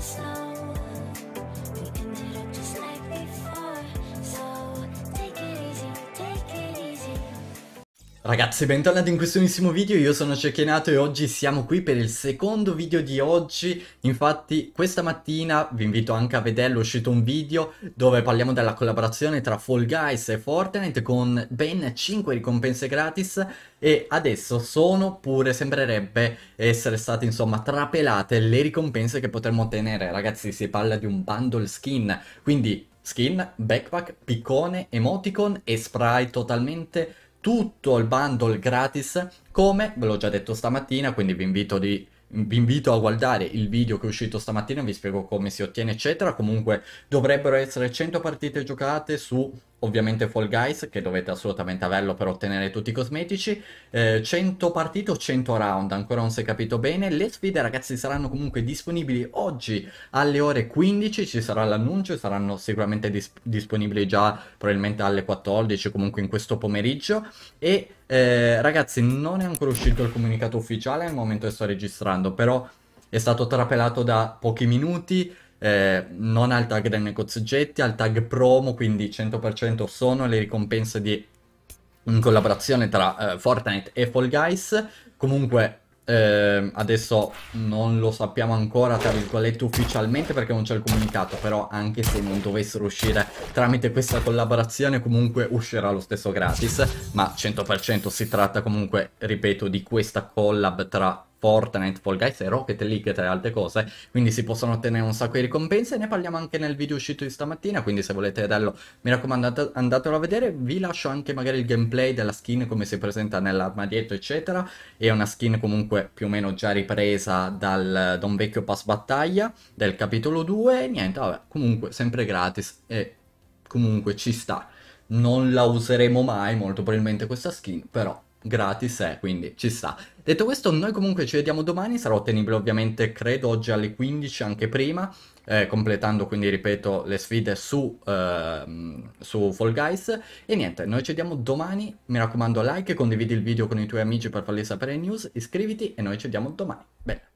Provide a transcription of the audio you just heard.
slow. Ragazzi, bentornati in questo nuovissimo video, io sono Cecchinato e oggi siamo qui per il secondo video di oggi. Infatti, questa mattina, vi invito anche a vederlo, è uscito un video dove parliamo della collaborazione tra Fall Guys e Fortnite con ben 5 ricompense gratis e adesso sono pure, sembrerebbe essere state insomma trapelate le ricompense che potremmo ottenere. Ragazzi, si parla di un bundle skin, quindi skin, backpack, piccone, emoticon e spray totalmente tutto il bundle gratis come ve l'ho già detto stamattina quindi vi invito, di, vi invito a guardare il video che è uscito stamattina vi spiego come si ottiene eccetera comunque dovrebbero essere 100 partite giocate su ovviamente Fall Guys che dovete assolutamente averlo per ottenere tutti i cosmetici, eh, 100 partite o 100 round, ancora non si è capito bene, le sfide ragazzi saranno comunque disponibili oggi alle ore 15, ci sarà l'annuncio, saranno sicuramente dis- disponibili già probabilmente alle 14, comunque in questo pomeriggio e eh, ragazzi non è ancora uscito il comunicato ufficiale al momento che sto registrando, però è stato trapelato da pochi minuti, eh, non ha il tag del negozio ha il tag promo, quindi 100% sono le ricompense di in collaborazione tra eh, Fortnite e Fall Guys. Comunque eh, adesso non lo sappiamo ancora, tra virgolette, ufficialmente perché non c'è il comunicato, però anche se non dovessero uscire tramite questa collaborazione comunque uscirà lo stesso gratis, ma 100% si tratta comunque, ripeto, di questa collab tra Fortnite, Fall Guys e Rocket League tra le altre cose, quindi si possono ottenere un sacco di ricompense, ne parliamo anche nel video uscito di stamattina, quindi se volete vederlo mi raccomando andatelo a vedere, vi lascio anche magari il gameplay della skin come si presenta nell'armadietto eccetera, è una skin comunque più o meno già ripresa dal, da un vecchio pass battaglia del capitolo 2, e niente, vabbè, comunque sempre gratis e comunque ci sta. Non la useremo mai, molto probabilmente questa skin, però gratis è, eh, quindi ci sta. Detto questo, noi comunque ci vediamo domani, sarà ottenibile ovviamente, credo, oggi alle 15, anche prima, eh, completando quindi, ripeto, le sfide su, eh, su Fall Guys. E niente, noi ci vediamo domani, mi raccomando like, condividi il video con i tuoi amici per farli sapere le news, iscriviti e noi ci vediamo domani. Bene.